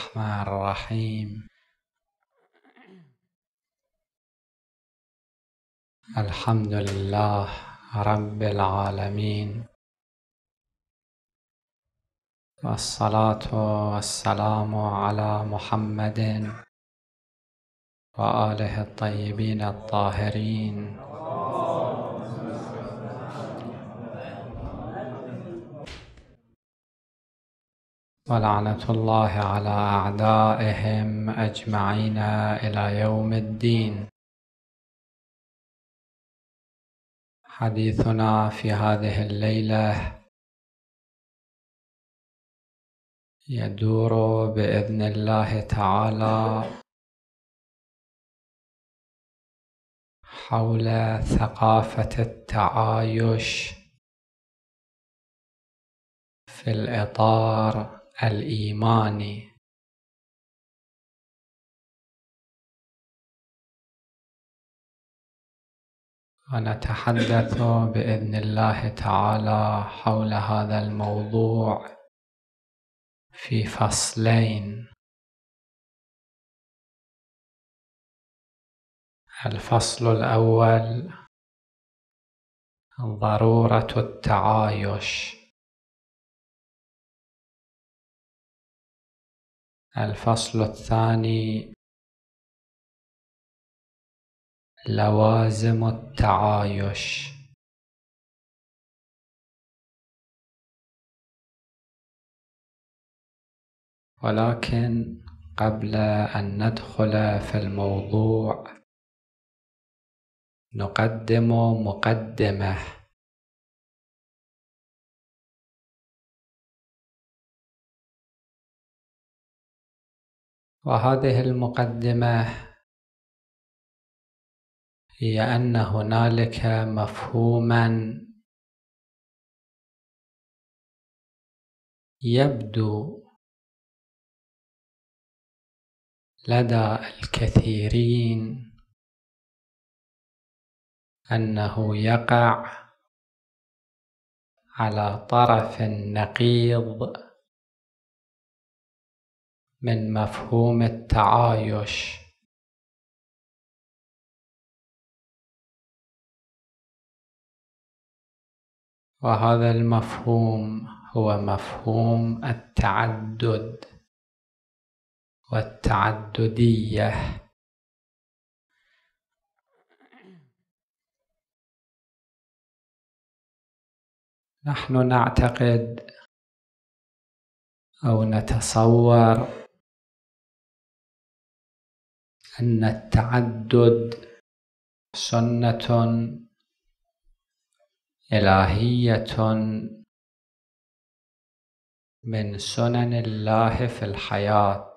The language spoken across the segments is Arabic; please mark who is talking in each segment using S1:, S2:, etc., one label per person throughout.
S1: الرحمن الرحيم الحمد لله رب العالمين والصلاة والسلام على محمد وآله الطيبين الطاهرين ولعنة الله على أعدائهم أجمعين إلى يوم الدين
S2: حديثنا في هذه الليلة يدور بإذن الله تعالى حول ثقافة التعايش في الإطار الإيمان ونتحدث بإذن الله تعالى حول هذا الموضوع في فصلين الفصل الأول ضرورة التعايش الفصل الثاني لوازم التعايش ولكن قبل ان ندخل في الموضوع نقدم مقدمه وهذه المقدمة هي أن هنالك مفهوما يبدو لدى الكثيرين أنه يقع على طرف النقيض من مفهوم التعايش وهذا المفهوم هو مفهوم التعدد والتعدديه نحن نعتقد او نتصور أن التعدد
S1: سنة إلهية
S2: من سنن الله في الحياة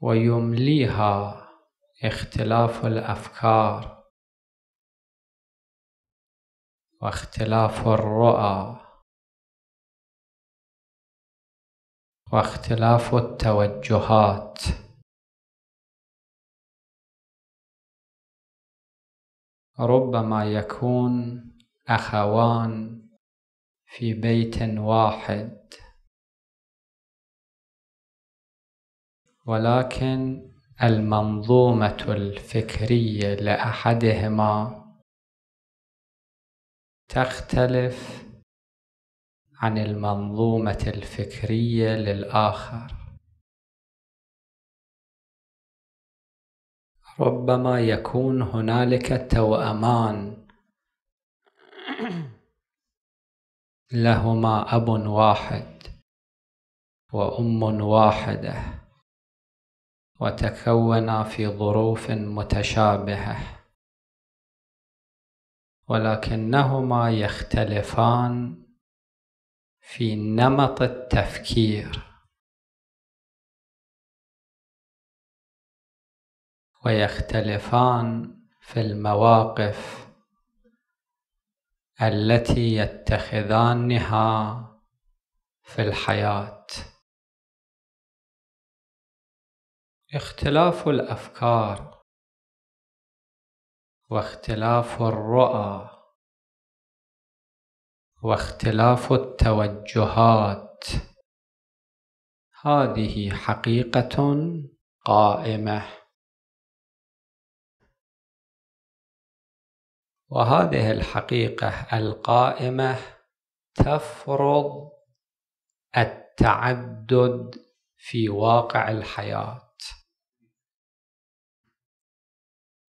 S2: ويمليها اختلاف الأفكار واختلاف الرؤى واختلاف التوجهات ربما يكون اخوان في بيت واحد
S1: ولكن المنظومه الفكريه لاحدهما تختلف
S2: عن المنظومة الفكرية للآخر ربما يكون هنالك توأمان
S1: لهما أب واحد وأم واحدة وتكونا في ظروف متشابهه ولكنهما يختلفان
S2: في نمط التفكير ويختلفان في المواقف التي يتخذانها في الحياه اختلاف الافكار واختلاف الرؤى واختلاف التوجهات هذه حقيقة قائمة وهذه الحقيقة القائمة
S1: تفرض التعدد في واقع الحياة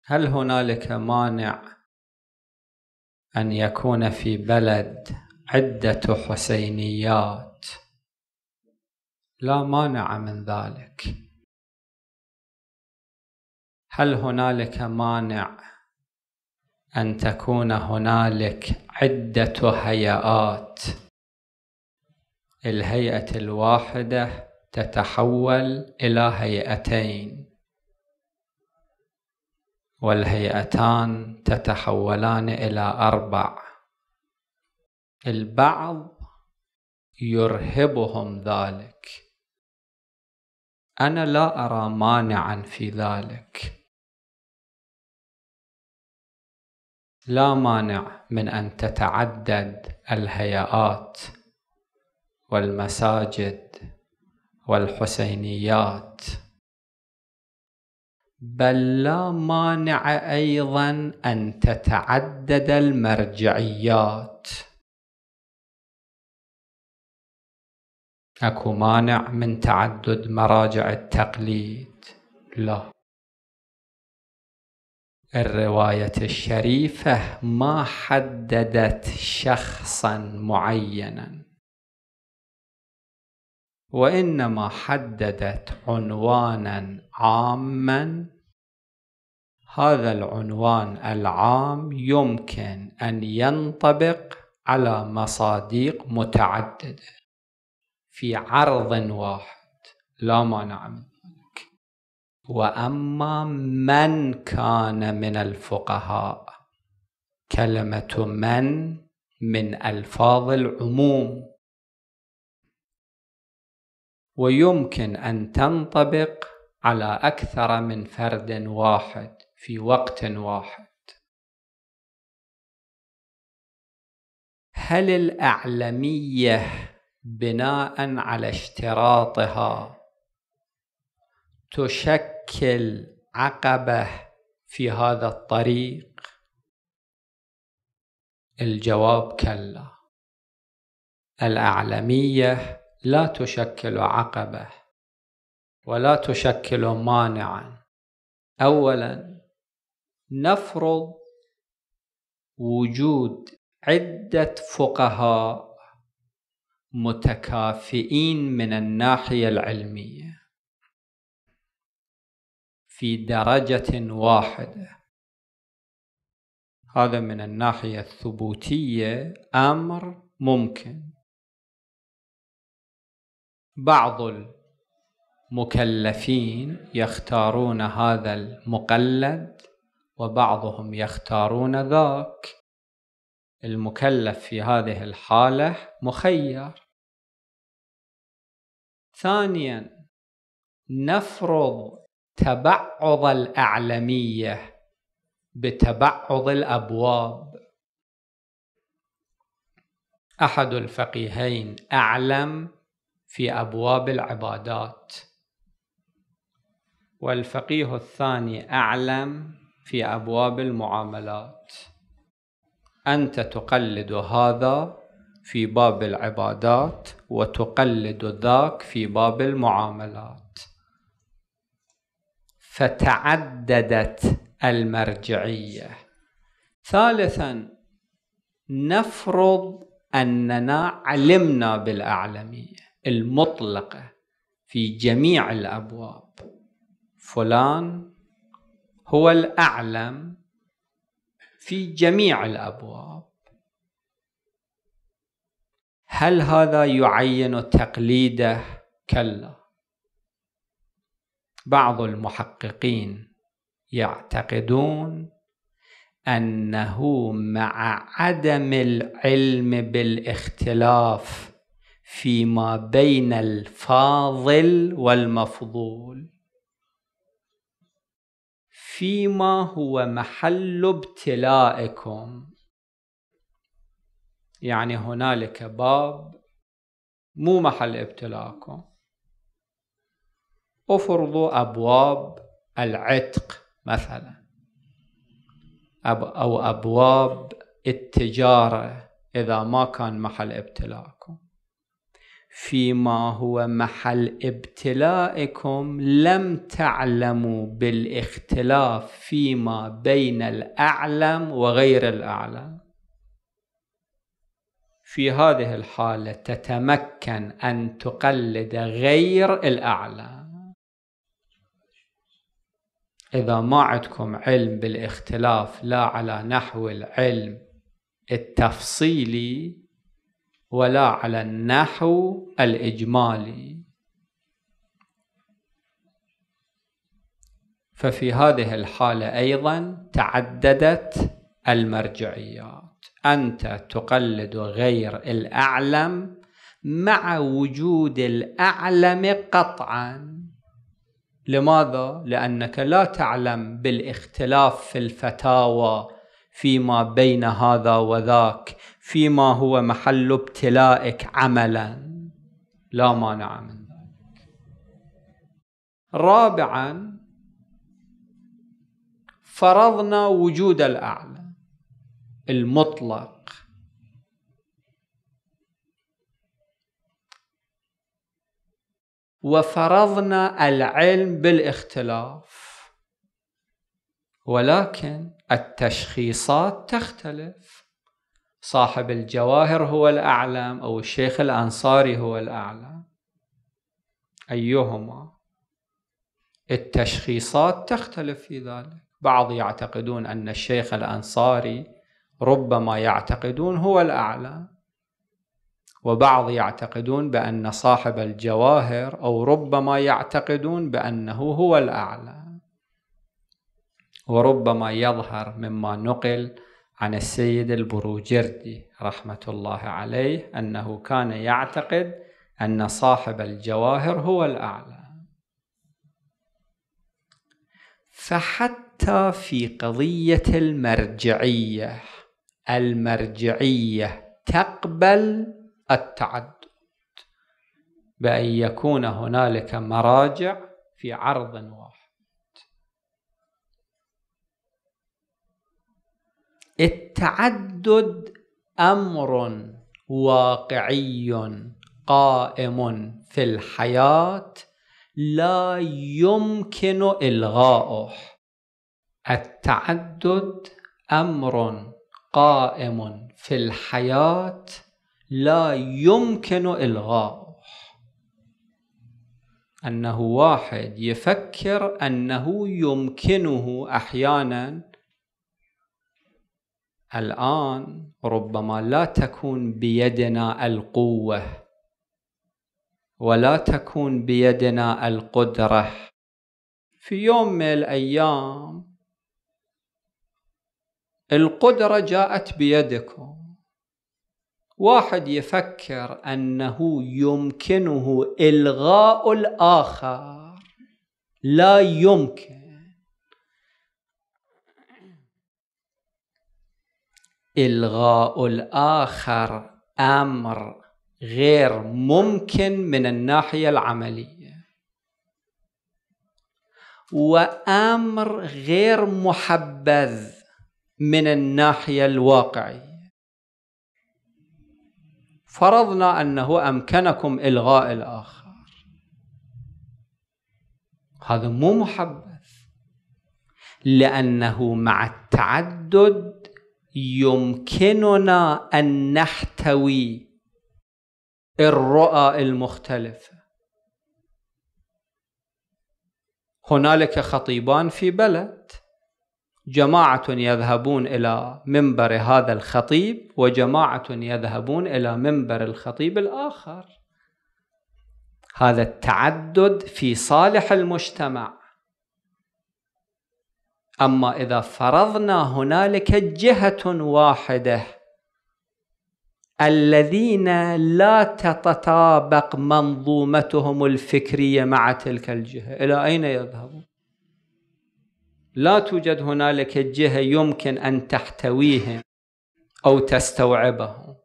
S1: هل هنالك مانع أن يكون في بلد عدة حسينيات لا مانع من ذلك هل هنالك مانع أن تكون هنالك عدة هيئات الهيئة الواحدة تتحول إلى هيئتين والهيئتان تتحولان إلى أربع البعض يرهبهم ذلك أنا لا أرى مانعا في ذلك لا مانع من أن تتعدد الهيئات والمساجد والحسينيات بل لا مانع ايضا ان تتعدد المرجعيات
S2: اكو مانع من تعدد مراجع التقليد لا
S1: الروايه الشريفه ما حددت شخصا معينا وانما حددت عنوانا عاما
S3: هذا العنوان العام يمكن ان ينطبق على مصادق متعدده في عرض واحد لا مانع من ذلك واما من كان
S1: من الفقهاء كلمه من من الفاظ العموم ويمكن أن تنطبق على أكثر من فرد واحد في وقت واحد هل الأعلمية بناء على اشتراطها
S3: تشكل عقبة في
S1: هذا الطريق؟ الجواب كلا الأعلمية لا تشكل عقبة ولا تشكل مانعا أولا
S3: نفرض وجود عدة فقهاء متكافئين من الناحية العلمية
S1: في درجة واحدة هذا من الناحية الثبوتية أمر ممكن بعض المكلفين يختارون هذا المقلد وبعضهم يختارون ذاك المكلف في هذه الحاله مخير ثانيا
S3: نفرض تبعض الاعلميه بتبعض الابواب احد الفقيهين اعلم في ابواب العبادات والفقيه الثاني اعلم في ابواب المعاملات انت تقلد هذا في باب العبادات وتقلد ذاك في باب المعاملات فتعددت المرجعيه ثالثا نفرض اننا علمنا بالاعلميه المطلقة في جميع الأبواب فلان هو الأعلم في جميع الأبواب هل هذا يعين تقليده؟ كلا بعض المحققين يعتقدون أنه مع عدم العلم بالاختلاف فيما بين الفاضل والمفضول فيما هو محل ابتلائكم يعني هنالك باب مو محل ابتلاكم افرضوا ابواب العتق مثلا او ابواب التجاره اذا ما كان محل ابتلاكم فيما هو محل ابتلائكم لم تعلموا بالاختلاف فيما بين الاعلم وغير الاعلم في هذه الحاله تتمكن ان تقلد غير الاعلم اذا ما عندكم علم بالاختلاف لا على نحو العلم التفصيلي ولا على النحو الإجمالي ففي هذه الحالة أيضا تعددت المرجعيات أنت تقلد غير الأعلم مع وجود الأعلم قطعا لماذا؟ لأنك لا تعلم بالاختلاف في الفتاوى فيما بين هذا وذاك فيما هو محل ابتلائك عملا لا مانع من ذلك رابعا فرضنا وجود الاعلى المطلق وفرضنا العلم بالاختلاف ولكن التشخيصات تختلف صاحب الجواهر هو الأعلم أو الشيخ الأنصاري هو الأعلم أيهما التشخيصات تختلف في ذلك بعض يعتقدون أن الشيخ الأنصاري ربما يعتقدون هو الأعلم وبعض يعتقدون بأن صاحب الجواهر أو ربما يعتقدون بأنه هو الأعلى وربما يظهر مما نقل عن السيد البروجردي رحمة الله عليه أنه كان يعتقد أن صاحب الجواهر هو الأعلى فحتى في قضية المرجعية المرجعية تقبل التعدد بأن يكون هنالك مراجع في عرض واحد التعدد امر واقعي قائم في الحياه لا يمكن الغائه التعدد امر قائم في الحياه لا يمكن الغائه انه واحد يفكر انه يمكنه احيانا الان ربما لا تكون بيدنا القوه ولا تكون بيدنا القدره في يوم من الايام القدره جاءت بيدكم واحد يفكر انه يمكنه الغاء الاخر لا يمكن الغاء الاخر امر غير ممكن من الناحيه العمليه وامر غير محبذ من الناحيه الواقعيه فرضنا انه امكنكم الغاء الاخر هذا مو محبذ لانه مع التعدد يمكننا ان نحتوي الرؤى المختلفه هنالك خطيبان في بلد جماعه يذهبون الى منبر هذا الخطيب وجماعه يذهبون الى منبر الخطيب الاخر هذا التعدد في صالح المجتمع أما إذا فرضنا هنالك جهة واحدة الذين لا تتطابق منظومتهم الفكرية مع تلك الجهة إلى أين يذهبون؟ لا توجد هنالك جهة يمكن أن تحتويهم أو تستوعبهم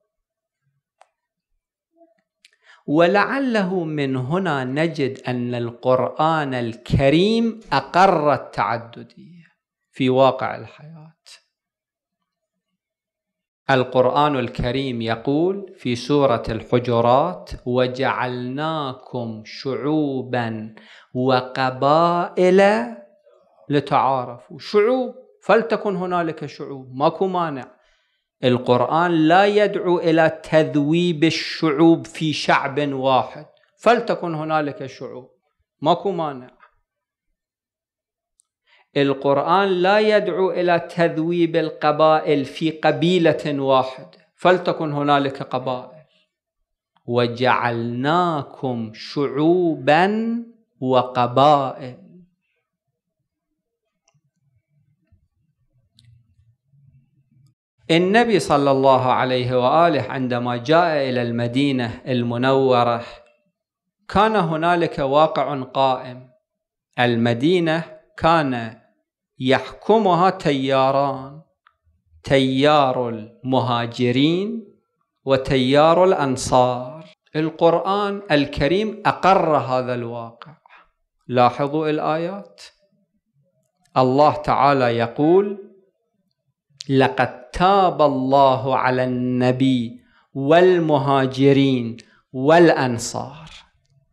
S3: ولعله من هنا نجد أن القرآن الكريم أقر التعددية في واقع الحياه القران الكريم يقول في سوره الحجرات وجعلناكم شعوبا وقبائل لتعارفوا شعوب فلتكن هنالك شعوب ماكو مانع القران لا يدعو الى تذويب الشعوب في شعب واحد فلتكن هنالك شعوب ماكو مانع القرآن لا يدعو إلى تذويب القبائل في قبيلة واحدة فلتكن هنالك قبائل وجعلناكم شعوبا وقبائل النبي صلى الله عليه واله عندما جاء الى المدينه المنوره كان هنالك واقع قائم المدينه كان يحكمها تياران تيار المهاجرين وتيار الانصار القران الكريم اقر هذا الواقع لاحظوا الايات الله تعالى يقول لقد تاب الله على النبي والمهاجرين والانصار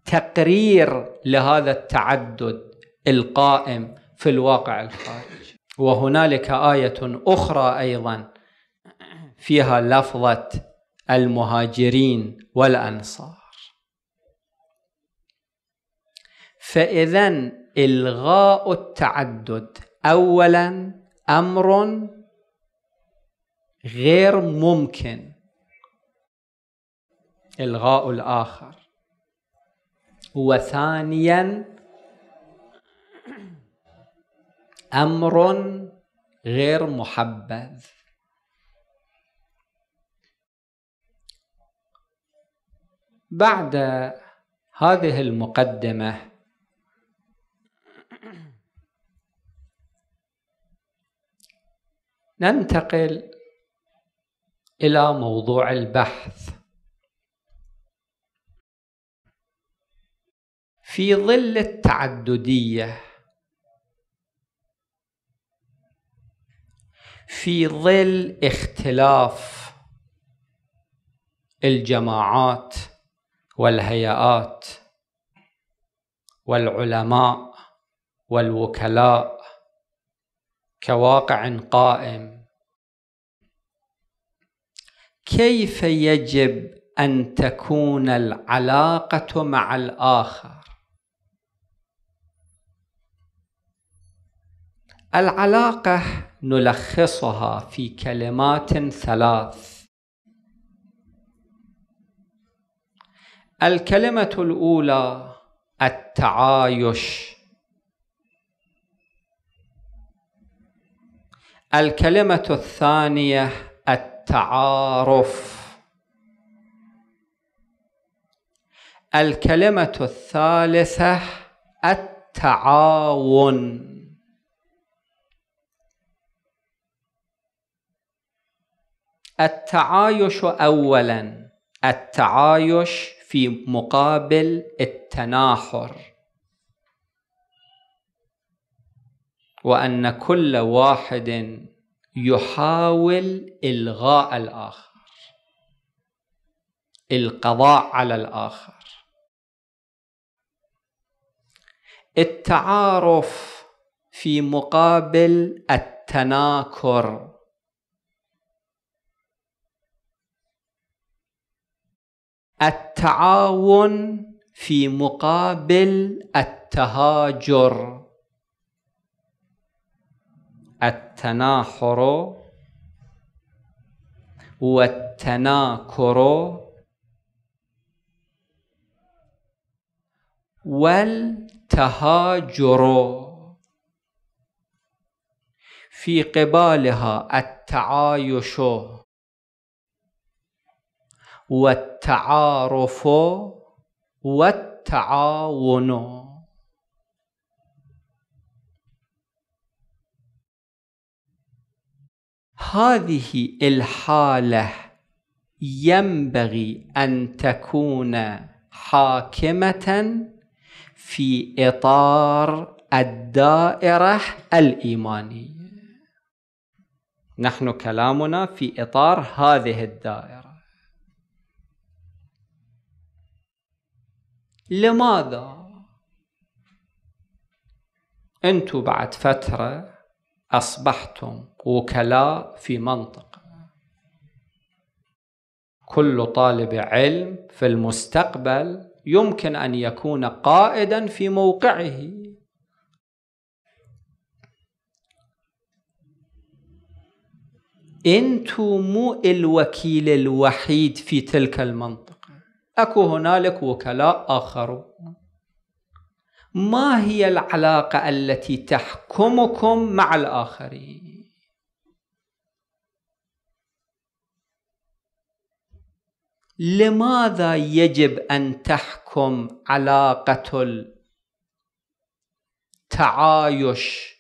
S3: تقرير لهذا التعدد القائم في الواقع الخارج وهنالك آية أخرى أيضا فيها لفظة المهاجرين والأنصار فإذا إلغاء التعدد أولا أمر غير ممكن إلغاء الآخر وثانيا امر غير محبذ بعد هذه المقدمه
S1: ننتقل الى موضوع البحث في ظل التعدديه
S3: في ظل اختلاف الجماعات والهيئات والعلماء والوكلاء كواقع قائم كيف يجب ان تكون العلاقه مع الاخر العلاقه نلخصها في كلمات ثلاث الكلمة الأولى التعايش الكلمة الثانية التعارف الكلمة الثالثة التعاون التعايش اولا التعايش في مقابل التناحر وان كل واحد يحاول الغاء الاخر القضاء على الاخر التعارف في مقابل التناكر التعاون في مقابل التهاجر التناحر والتناكر والتهاجر في قبالها التعايش والتعارف والتعاون هذه الحاله ينبغي ان تكون حاكمه في اطار الدائره الايمانيه نحن كلامنا في اطار هذه الدائره لماذا انتم بعد فتره اصبحتم وكلاء في منطقه كل طالب علم في المستقبل يمكن ان يكون قائدا في موقعه انتم مو الوكيل الوحيد في تلك المنطقه اكو هنالك وكلاء اخرون ما هي العلاقه التي تحكمكم مع الاخرين لماذا يجب ان تحكم علاقه التعايش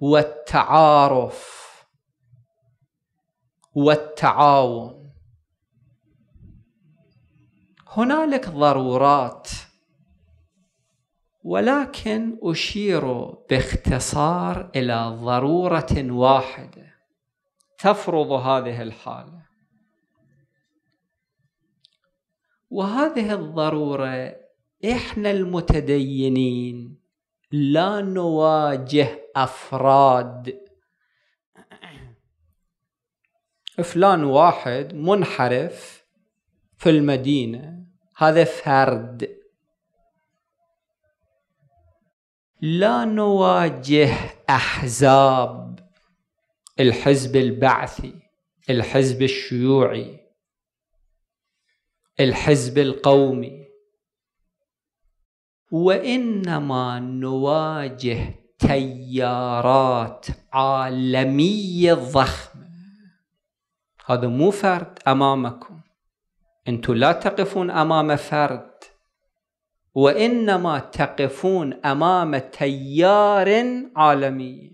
S3: والتعارف والتعاون هنالك ضرورات ولكن اشير باختصار الى ضروره واحده تفرض هذه الحاله وهذه الضروره احنا المتدينين لا نواجه افراد فلان واحد منحرف في المدينة هذا فرد لا نواجه أحزاب الحزب البعثي الحزب الشيوعي الحزب القومي وانما نواجه تيارات عالميه ضخمه هذا مو فرد أمامكم أنتم لا تقفون أمام فرد وإنما تقفون أمام تيار عالمي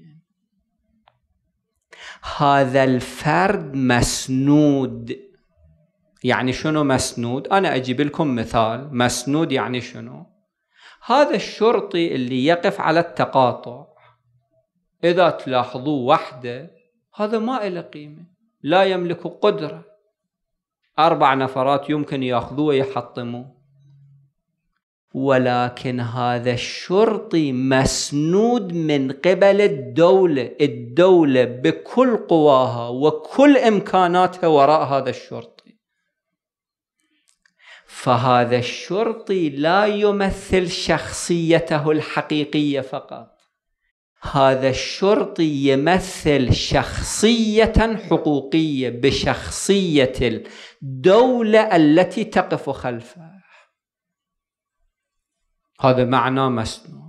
S3: هذا الفرد مسنود يعني شنو مسنود أنا أجيب لكم مثال مسنود يعني شنو هذا الشرطي اللي يقف على التقاطع إذا تلاحظوه وحده هذا ما له قيمة لا يملك قدرة أربع نفرات يمكن يأخذوه ويحطموه ولكن هذا الشرطي مسنود من قبل الدولة الدولة بكل قواها وكل إمكاناتها وراء هذا الشرطي فهذا الشرطي لا يمثل شخصيته الحقيقية فقط هذا الشرطي يمثل شخصية حقوقية بشخصية الدولة التي تقف خلفه هذا معنى مسنود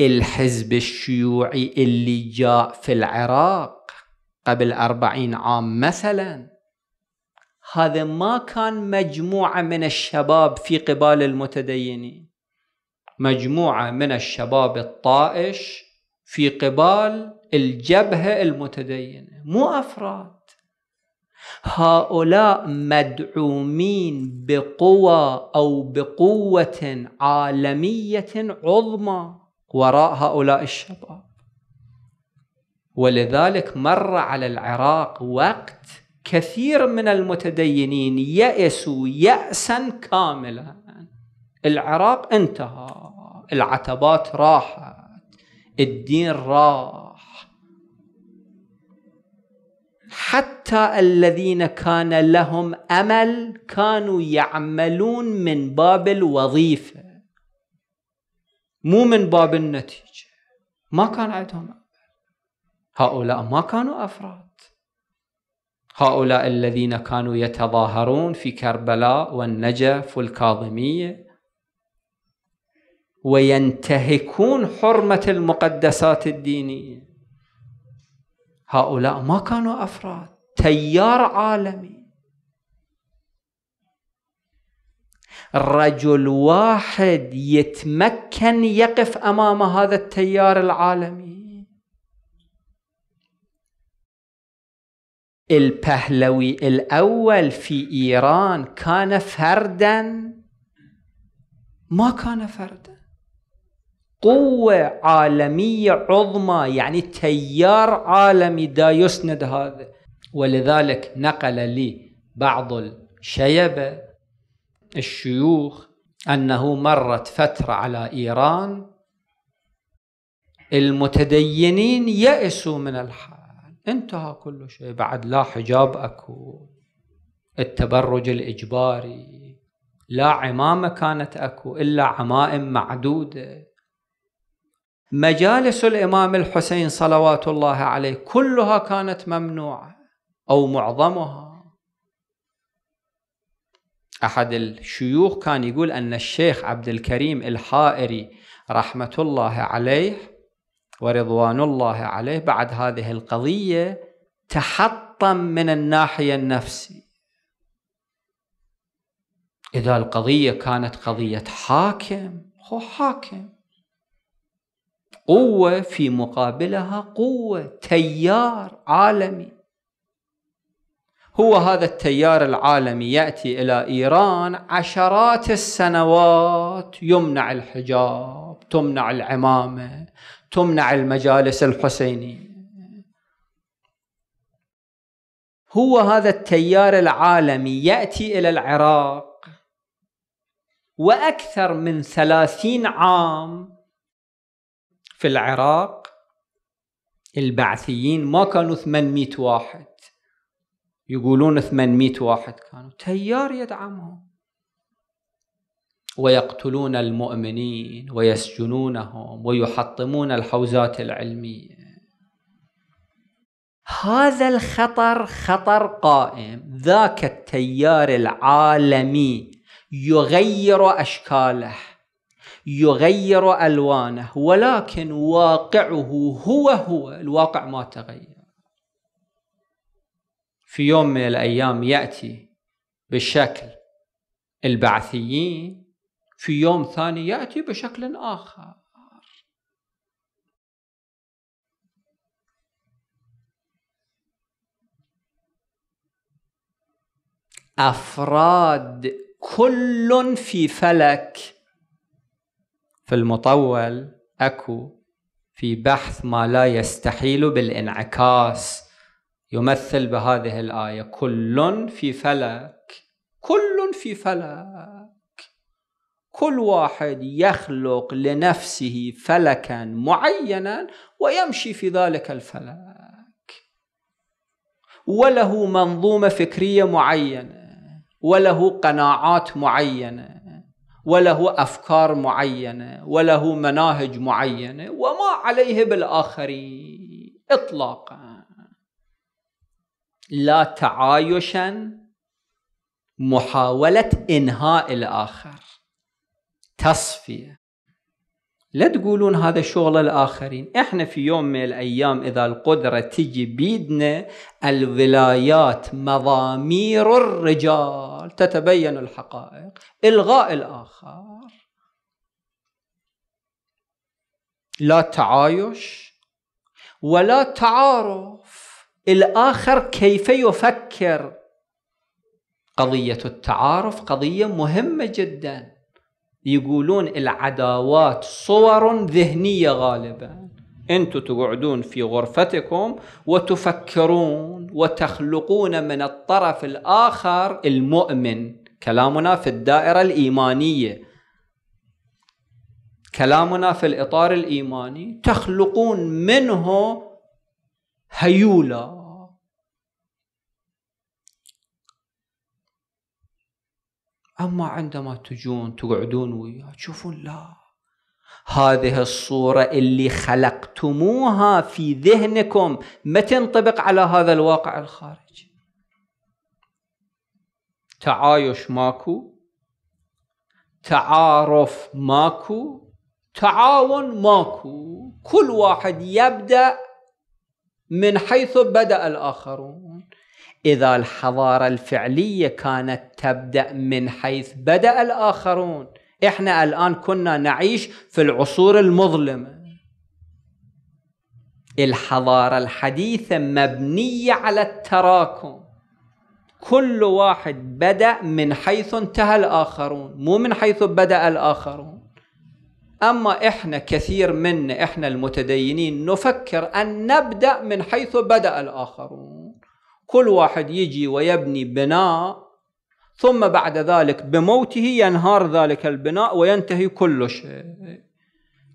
S3: الحزب الشيوعي اللي جاء في العراق قبل أربعين عام مثلا هذا ما كان مجموعة من الشباب في قبال المتدينين مجموعة من الشباب الطائش في قبال الجبهة المتدينة مو أفراد هؤلاء مدعومين بقوى أو بقوة عالمية عظمى وراء هؤلاء الشباب ولذلك مر على العراق وقت كثير من المتدينين يأسوا يأسا كاملا العراق انتهى العتبات راحت الدين راح حتى الذين كان لهم امل كانوا يعملون من باب الوظيفه مو من باب النتيجه ما كان عندهم امل هؤلاء ما كانوا افراد هؤلاء الذين كانوا يتظاهرون في كربلاء والنجف والكاظميه وينتهكون حرمة المقدسات الدينية هؤلاء ما كانوا أفراد تيار عالمي رجل واحد يتمكن يقف أمام هذا التيار العالمي البهلوي الأول في إيران كان فرداً ما كان فردا قوة عالمية عظمى يعني تيار عالمي دا يسند هذا ولذلك نقل لي بعض الشيبة الشيوخ أنه مرت فترة على إيران المتدينين يأسوا من الحال انتهى كل شيء بعد لا حجاب أكو التبرج الإجباري لا عمامة كانت أكو إلا عمائم معدودة مجالس الإمام الحسين صلوات الله عليه كلها كانت ممنوعة أو معظمها أحد الشيوخ كان يقول أن الشيخ عبد الكريم الحائري رحمة الله عليه ورضوان الله عليه بعد هذه القضية تحطم من الناحية النفسية إذا القضية كانت قضية حاكم هو حاكم قوة في مقابلها قوة تيار عالمي هو هذا التيار العالمي يأتي إلى إيران عشرات السنوات يمنع الحجاب تمنع العمامة تمنع المجالس الحسينية هو هذا التيار العالمي يأتي إلى العراق وأكثر من ثلاثين عام في العراق البعثيين ما كانوا 800 واحد يقولون 800 واحد كانوا تيار يدعمهم ويقتلون المؤمنين ويسجنونهم ويحطمون الحوزات العلميه هذا الخطر خطر قائم ذاك التيار العالمي يغير اشكاله يغير الوانه ولكن واقعه هو هو الواقع ما تغير في يوم من الايام ياتي بشكل البعثيين في يوم ثاني ياتي بشكل اخر
S2: افراد
S3: كل في فلك في المطول اكو في بحث ما لا يستحيل بالانعكاس يمثل بهذه الايه كل في فلك كل في فلك كل واحد يخلق لنفسه فلكا معينا ويمشي في ذلك الفلك وله منظومه فكريه معينه وله قناعات معينه وله افكار معينه وله مناهج معينه وما عليه بالاخرين اطلاقا لا تعايشا محاوله انهاء الاخر تصفيه لا تقولون هذا شغل الآخرين احنا في يوم من الأيام إذا القدرة تجي بيدنا الولايات مضامير الرجال تتبين الحقائق إلغاء الآخر لا تعايش ولا تعارف الآخر كيف يفكر قضية التعارف قضية مهمة جداً يقولون العداوات صور ذهنية غالبا أنتم تقعدون في غرفتكم وتفكرون وتخلقون من الطرف الآخر المؤمن كلامنا في الدائرة الإيمانية كلامنا في الإطار الإيماني تخلقون منه هيولة أما عندما تجون تقعدون وياه تشوفون لا هذه الصورة اللي خلقتموها في ذهنكم ما تنطبق على هذا الواقع الخارجي تعايش ماكو تعارف ماكو تعاون ماكو كل واحد يبدأ من حيث بدأ الآخرون إذا الحضارة الفعلية كانت تبدأ من حيث بدأ الآخرون إحنا الآن كنا نعيش في العصور المظلمة الحضارة الحديثة مبنية على التراكم كل واحد بدأ من حيث انتهى الآخرون مو من حيث بدأ الآخرون أما إحنا كثير منا إحنا المتدينين نفكر أن نبدأ من حيث بدأ الآخرون كل واحد يجي ويبني بناء ثم بعد ذلك بموته ينهار ذلك البناء وينتهي كل شيء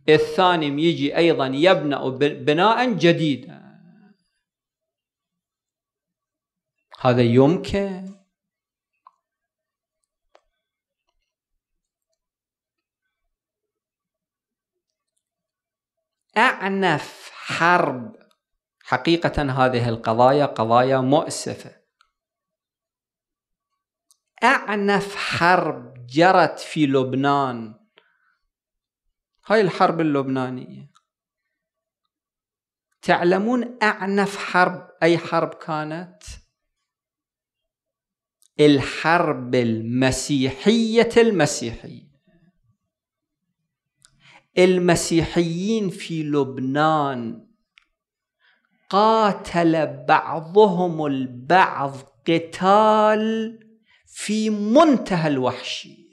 S3: الثاني يجي أيضا يبنى بناء جديدا هذا يمكن أعنف حرب حقيقة هذه القضايا قضايا مؤسفة أعنف حرب جرت في لبنان هاي الحرب اللبنانية تعلمون أعنف حرب أي حرب كانت الحرب المسيحية المسيحية المسيحيين في لبنان قاتل بعضهم البعض قتال في منتهى الوحشية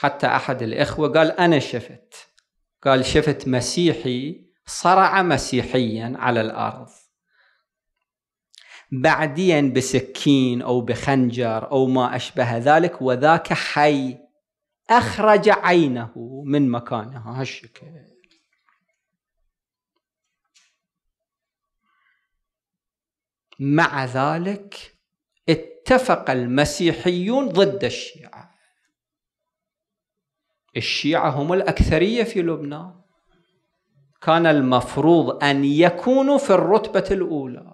S3: حتى أحد الإخوة قال أنا شفت قال شفت مسيحي صرع مسيحيا على الأرض بعدين بسكين أو بخنجر أو ما أشبه ذلك وذاك حي أخرج عينه من مكانها هالشكل مع ذلك اتفق المسيحيون ضد الشيعة الشيعة هم الأكثرية في لبنان كان المفروض أن يكونوا في الرتبة الأولى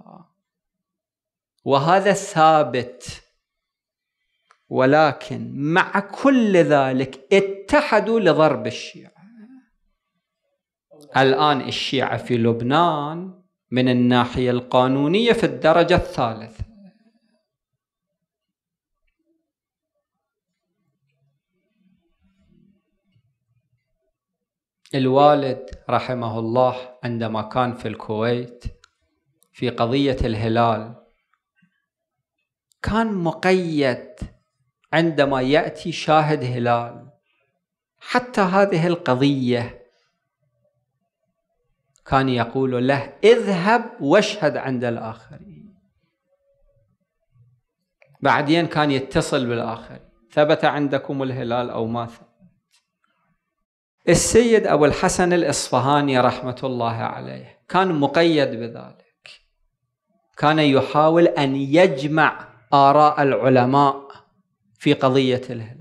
S3: وهذا ثابت ولكن مع كل ذلك اتحدوا لضرب الشيعة الآن الشيعة في لبنان من الناحية القانونية في الدرجة الثالثة الوالد رحمه الله عندما كان في الكويت في قضية الهلال كان مقيد عندما يأتي شاهد هلال حتى هذه القضية كان يقول له اذهب واشهد عند الآخرين بعدين كان يتصل بالآخر ثبت عندكم الهلال أو ما ثبت السيد أبو الحسن الإصفهاني رحمة الله عليه كان مقيد بذلك كان يحاول أن يجمع آراء العلماء في قضية الهلال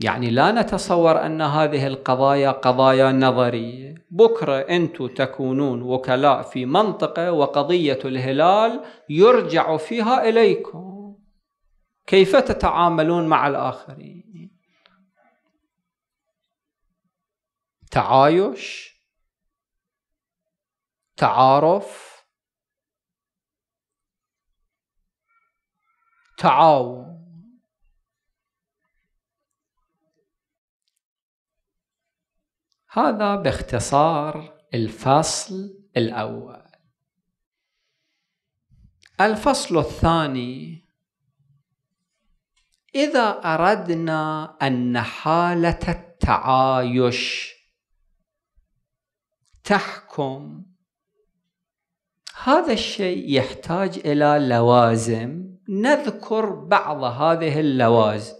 S3: يعني لا نتصور أن هذه القضايا قضايا نظرية بكرة أنتم تكونون وكلاء في منطقة وقضية الهلال يرجع فيها إليكم كيف تتعاملون مع الآخرين
S1: تعايش تعارف تعاون هذا باختصار
S3: الفصل الأول الفصل الثاني إذا أردنا أن حالة التعايش تحكم هذا الشيء يحتاج إلى لوازم نذكر بعض هذه اللوازم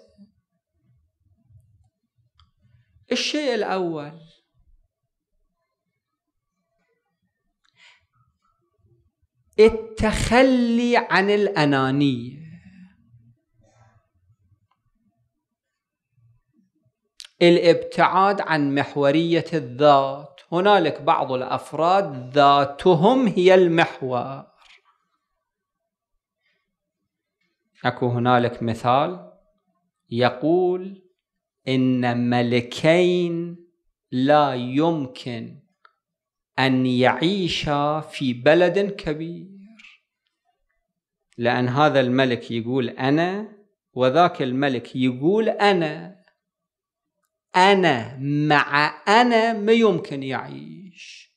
S3: الشيء الأول التخلي عن الأنانية الابتعاد عن محورية الذات هنالك بعض الأفراد ذاتهم هي المحور أكو هنالك مثال يقول إن ملكين لا يمكن أن يعيش في بلد كبير لأن هذا الملك يقول أنا وذاك الملك يقول أنا أنا مع أنا ما يمكن يعيش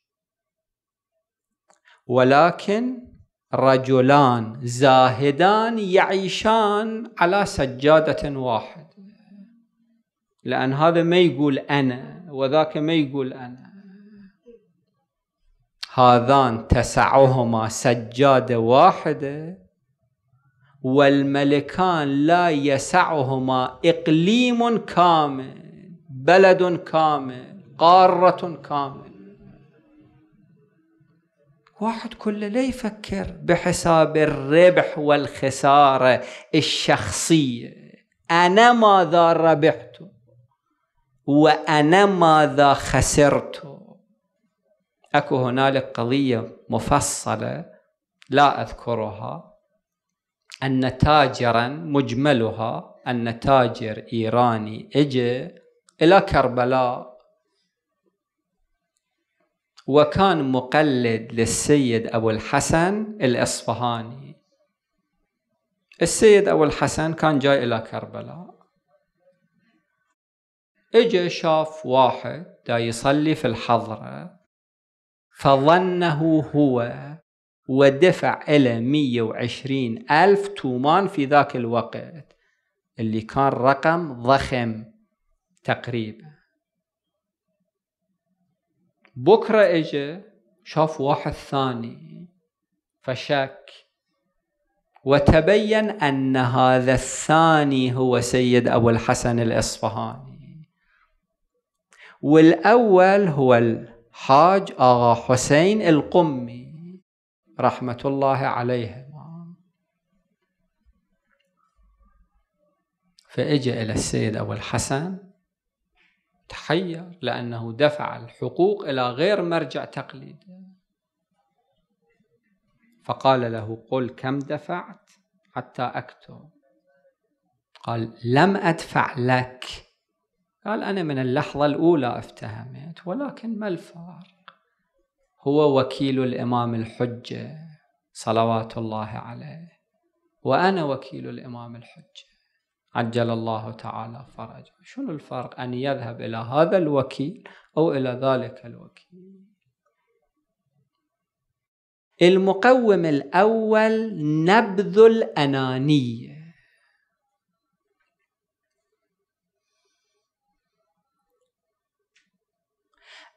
S3: ولكن رجلان زاهدان يعيشان على سجادة واحدة لأن هذا ما يقول أنا وذاك ما يقول أنا هذان تسعهما سجاده واحده والملكان لا يسعهما اقليم كامل بلد كامل قاره كامل واحد كله لا يفكر بحساب الربح والخساره الشخصيه انا ماذا ربحت وانا ماذا خسرت اكو هنالك قضيه مفصله لا اذكرها ان تاجرا مجملها ان تاجر ايراني اجى الى كربلاء وكان مقلد للسيد ابو الحسن الاصفهاني السيد ابو الحسن كان جاي الى كربلاء اجى شاف واحد دا يصلي في الحضره فظنه هو ودفع إلى 120 ألف تومان في ذاك الوقت اللي كان رقم ضخم تقريبا بكرة إجا شاف واحد ثاني فشك وتبين أن هذا الثاني هو سيد أبو الحسن الإصفهاني والأول هو حاج آغا حسين القمي رحمة الله عليهما فإجا إلى السيد أبو الحسن تحير لأنه دفع الحقوق إلى غير مرجع تقليدي فقال له قل كم دفعت حتى أكتب قال لم أدفع لك قال أنا من اللحظة الأولى افتهمت ولكن ما الفارق هو وكيل الإمام الحجة صلوات الله عليه وأنا وكيل الإمام الحجة عجل الله تعالى فرجه شنو الفرق أن يذهب إلى هذا الوكيل أو إلى ذلك الوكيل المقوم الأول نبذ الأنانية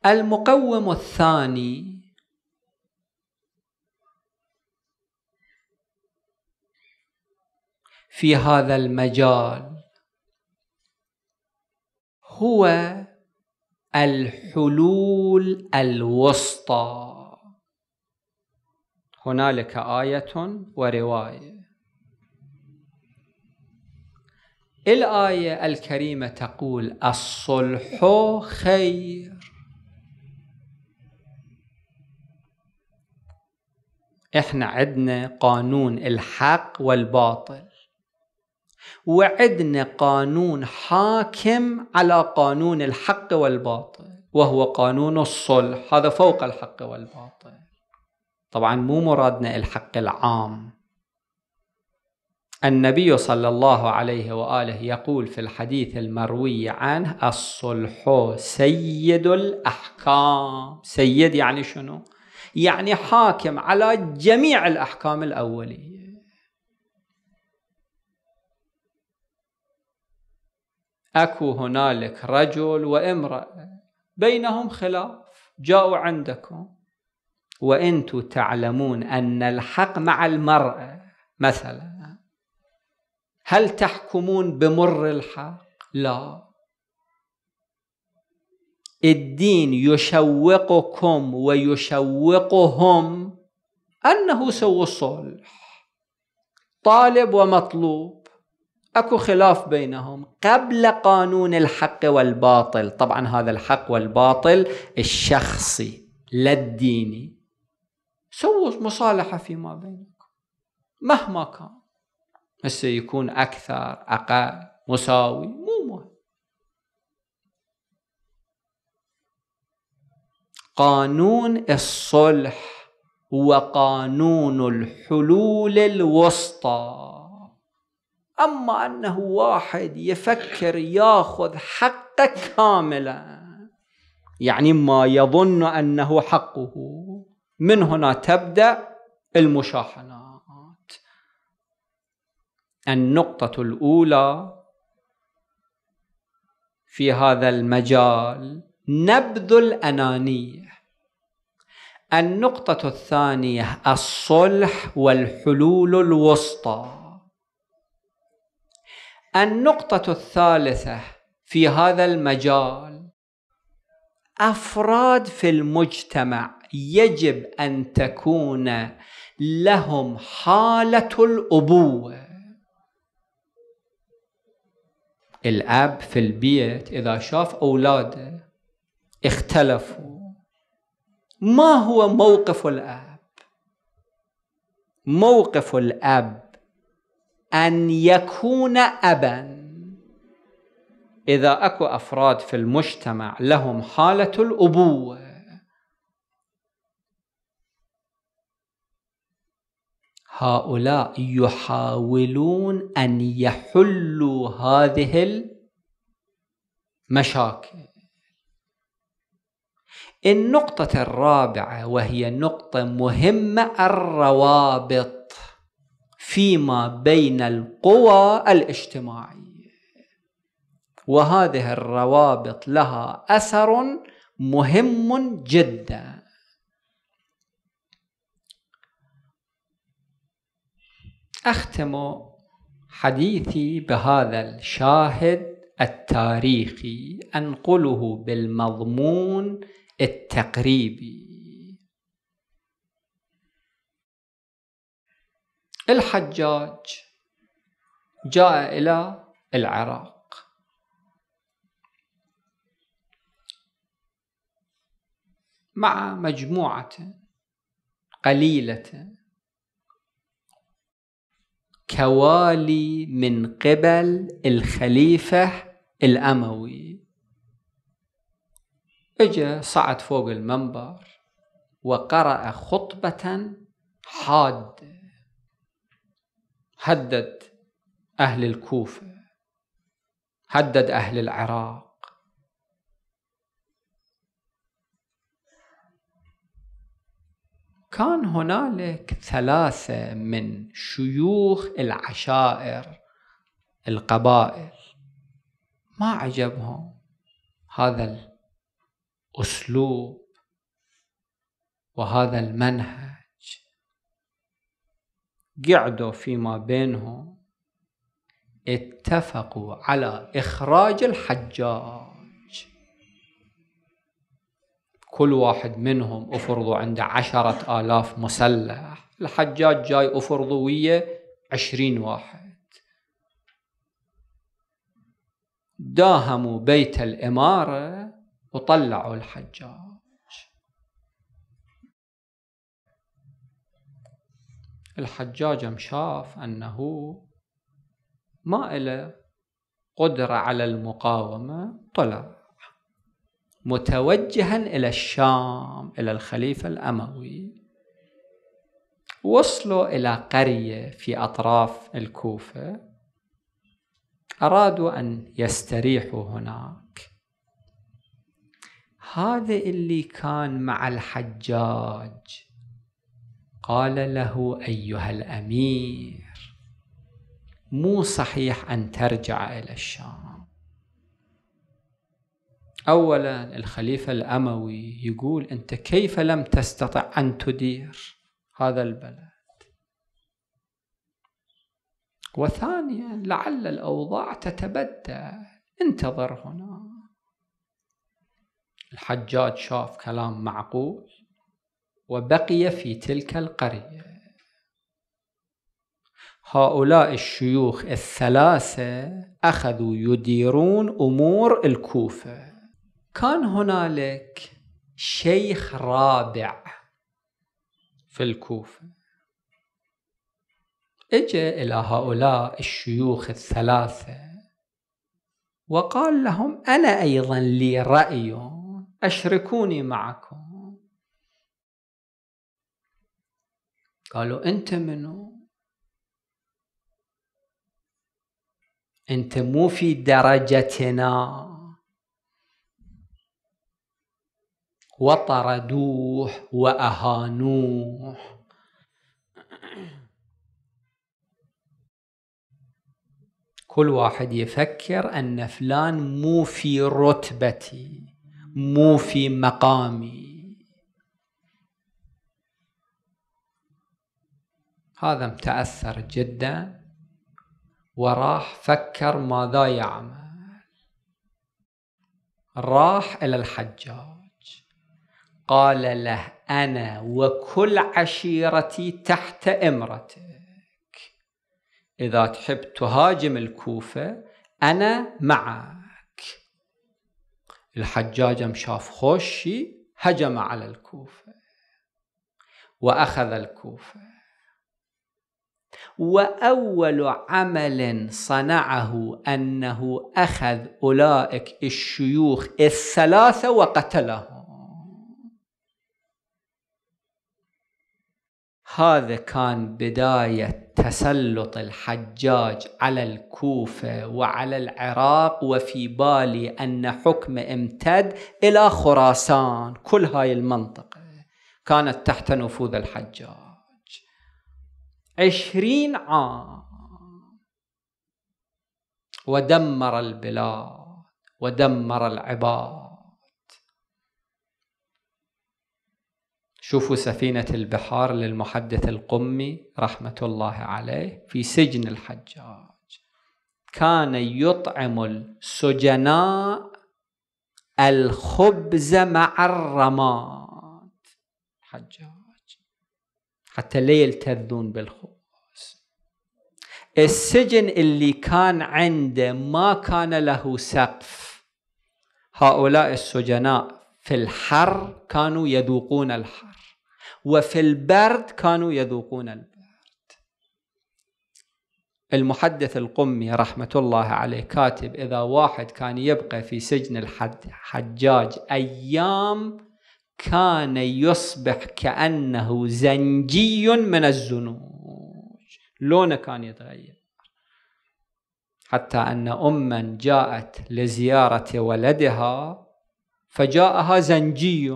S3: المقوم الثاني في هذا المجال هو الحلول الوسطى هنالك آية ورواية الآية الكريمة تقول الصلح خير احنا عندنا قانون الحق والباطل وعندنا قانون حاكم على قانون الحق والباطل وهو قانون الصلح هذا فوق الحق والباطل طبعا مو مرادنا الحق العام النبي صلى الله عليه واله يقول في الحديث المروي عنه الصلح سيد الاحكام سيد يعني شنو يعني حاكم على جميع الأحكام الأولية أكو هنالك رجل وامرأة بينهم خلاف جاءوا عندكم وأنتم تعلمون أن الحق مع المرأة مثلا هل تحكمون بمر الحق؟ لا الدين يشوقكم ويشوقهم أنه سووا الصلح طالب ومطلوب اكو خلاف بينهم قبل قانون الحق والباطل طبعا هذا الحق والباطل الشخصي لا الديني سووا مصالحه فيما بينكم مهما كان هسه يكون اكثر اقل مساوي مو قانون الصلح هو قانون الحلول الوسطى اما انه واحد يفكر ياخذ حقه كاملا يعني ما يظن انه حقه من هنا تبدا المشاحنات النقطه الاولى في هذا المجال نبذ الأنانية النقطة الثانية الصلح والحلول الوسطى النقطة الثالثة في هذا المجال أفراد في المجتمع يجب أن تكون لهم حالة الأبوة الأب في البيت إذا شاف أولاده اختلفوا ما هو موقف الاب موقف الاب ان يكون ابا اذا اكو افراد في المجتمع لهم حاله الابوه هؤلاء يحاولون ان يحلوا هذه المشاكل النقطة الرابعة وهي نقطة مهمة الروابط فيما بين القوى الاجتماعية وهذه الروابط لها أثر مهم جدا أختم حديثي بهذا الشاهد التاريخي أنقله بالمضمون التقريبي الحجاج جاء إلى العراق مع مجموعة قليلة كوالي من قبل الخليفة الأموي اجا صعد فوق المنبر وقرأ خطبة حادة هدد أهل الكوفة هدد أهل العراق كان هنالك ثلاثة من شيوخ العشائر القبائل ما عجبهم هذا اسلوب وهذا المنهج قعدوا فيما بينهم اتفقوا على اخراج الحجاج كل واحد منهم افرضوا عنده عشرة آلاف مسلح الحجاج جاي افرضوا ويا عشرين واحد داهموا بيت الإمارة وطلعوا الحجاج الحجاج شاف أنه ما إله قدرة على المقاومة طلع متوجها إلى الشام إلى الخليفة الأموي وصلوا إلى قرية في أطراف الكوفة أرادوا أن يستريحوا هناك هذا اللي كان مع الحجاج قال له ايها الامير مو صحيح ان ترجع الى الشام اولا الخليفه الاموي يقول انت كيف لم تستطع ان تدير هذا البلد وثانيا لعل الاوضاع تتبدل انتظر هنا الحجاج شاف كلام معقول وبقي في تلك القرية هؤلاء الشيوخ الثلاثة أخذوا يديرون أمور
S1: الكوفة
S3: كان هنالك شيخ رابع
S1: في الكوفة
S3: اجى إلى هؤلاء الشيوخ الثلاثة وقال لهم أنا أيضا لي رأي أشركوني معكم قالوا أنت
S1: منو؟
S3: أنت مو في درجتنا وطردوه وأهانوه كل واحد يفكر أن فلان مو في رتبتي مو في مقامي هذا متأثر جدا وراح فكر ماذا يعمل راح إلى الحجاج قال له أنا وكل عشيرتي تحت إمرتك إذا تحب تهاجم الكوفة أنا معك الحجاج شاف خوشي هجم على الكوفة وأخذ الكوفة وأول عمل صنعه أنه أخذ أولئك الشيوخ الثلاثة وقتلهم هذا كان بداية تسلط الحجاج على الكوفة وعلى العراق وفي بالي أن حكم امتد إلى خراسان كل هاي المنطقة كانت تحت نفوذ الحجاج عشرين عام ودمر البلاد ودمر العباد شوفوا سفينة البحار للمحدث القمي رحمة الله عليه في سجن الحجاج كان يطعم السجناء الخبز مع الرماد الحجاج حتى لا يلتذون بالخبز السجن اللي كان عنده ما كان له سقف هؤلاء السجناء في الحر كانوا يذوقون الحر وفي البرد كانوا يذوقون البرد المحدث القمي رحمة الله عليه كاتب إذا واحد كان يبقى في سجن الحجاج أيام كان يصبح كأنه زنجي من الزنوج لونه كان يتغير حتى أن أما جاءت لزيارة ولدها فجاءها زنجي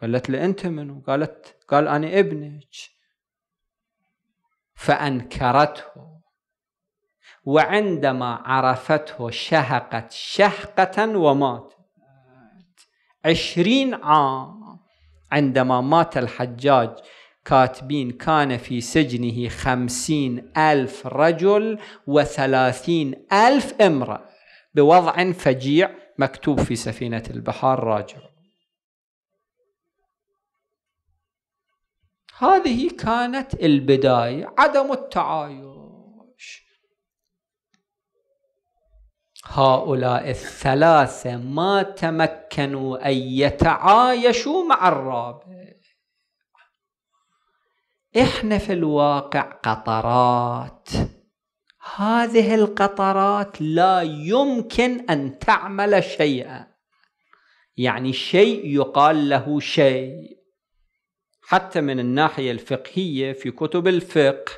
S3: قالت له أنت منو قالت قال أنا ابنك فأنكرته وعندما عرفته شهقت شهقة ومات عشرين عام عندما مات الحجاج كاتبين كان في سجنه خمسين ألف رجل وثلاثين ألف امرأة بوضع فجيع مكتوب في سفينة البحار راجع هذه كانت البداية عدم التعايش هؤلاء الثلاثة ما تمكنوا أن يتعايشوا مع الرابع احنا في الواقع قطرات هذه القطرات لا يمكن أن تعمل شيئا يعني شيء يقال له شيء حتى من الناحية الفقهية في كتب الفقه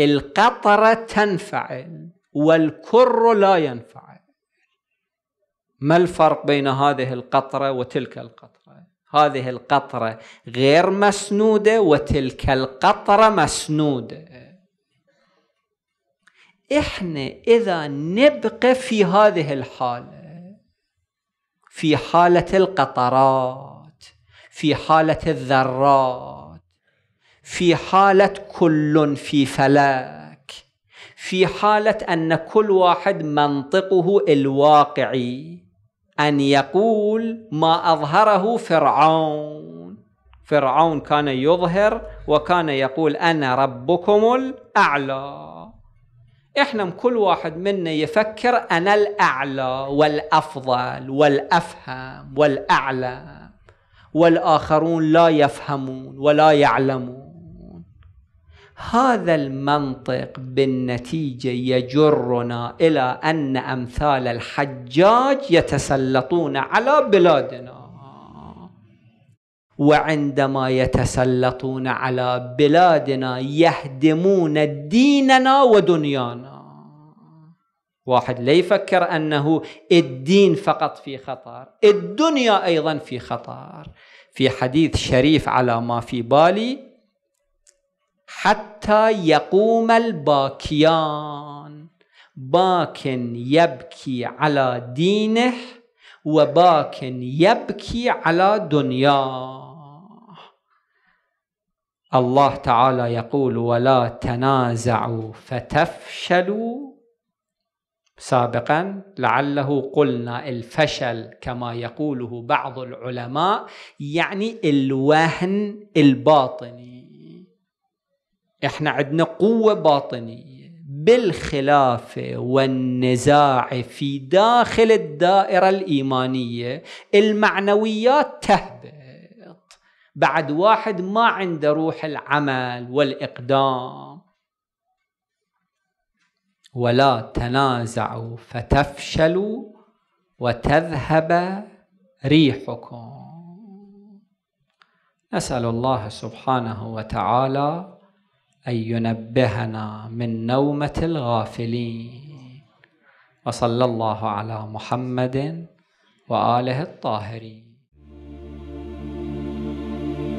S3: القطرة تنفعل والكر لا ينفعل ما الفرق بين هذه القطرة وتلك القطرة هذه القطرة غير مسنودة وتلك القطرة مسنودة احنا اذا نبقى في هذه الحالة في حالة القطرات في حالة الذرات في حالة كل في فلك في حالة أن كل واحد منطقه الواقعي أن يقول ما أظهره فرعون فرعون كان يظهر وكان يقول أنا ربكم الأعلى احنا كل واحد منا يفكر أنا الأعلى والأفضل والأفهم والأعلم والاخرون لا يفهمون ولا يعلمون هذا المنطق بالنتيجه يجرنا الى ان امثال الحجاج يتسلطون على بلادنا وعندما يتسلطون على بلادنا يهدمون ديننا ودنيانا واحد لا يفكر انه الدين فقط في خطر الدنيا ايضا في خطر في حديث شريف على ما في بالي حتى يقوم الباكيان باك يبكي على دينه وباك يبكي على دنياه الله تعالى يقول ولا تنازعوا فتفشلوا سابقا لعله قلنا الفشل كما يقوله بعض العلماء يعني الوهن الباطني احنا عندنا قوه باطنيه بالخلافه والنزاع في داخل الدائره الايمانيه المعنويات تهبط بعد واحد ما عنده روح العمل والاقدام ولا تنازعوا فتفشلوا وتذهب ريحكم نسال الله سبحانه وتعالى ان ينبهنا من نومه الغافلين وصلى الله على
S4: محمد
S3: واله الطاهرين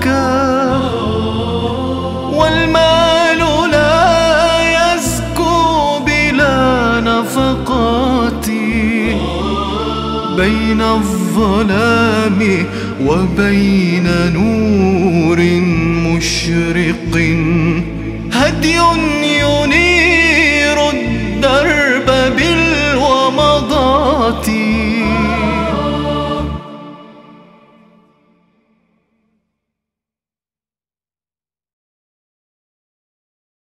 S4: يبكى والمال لا يزكو بلا نفقات بين الظلام وبين نور مشرق هدي ينير الدرب بال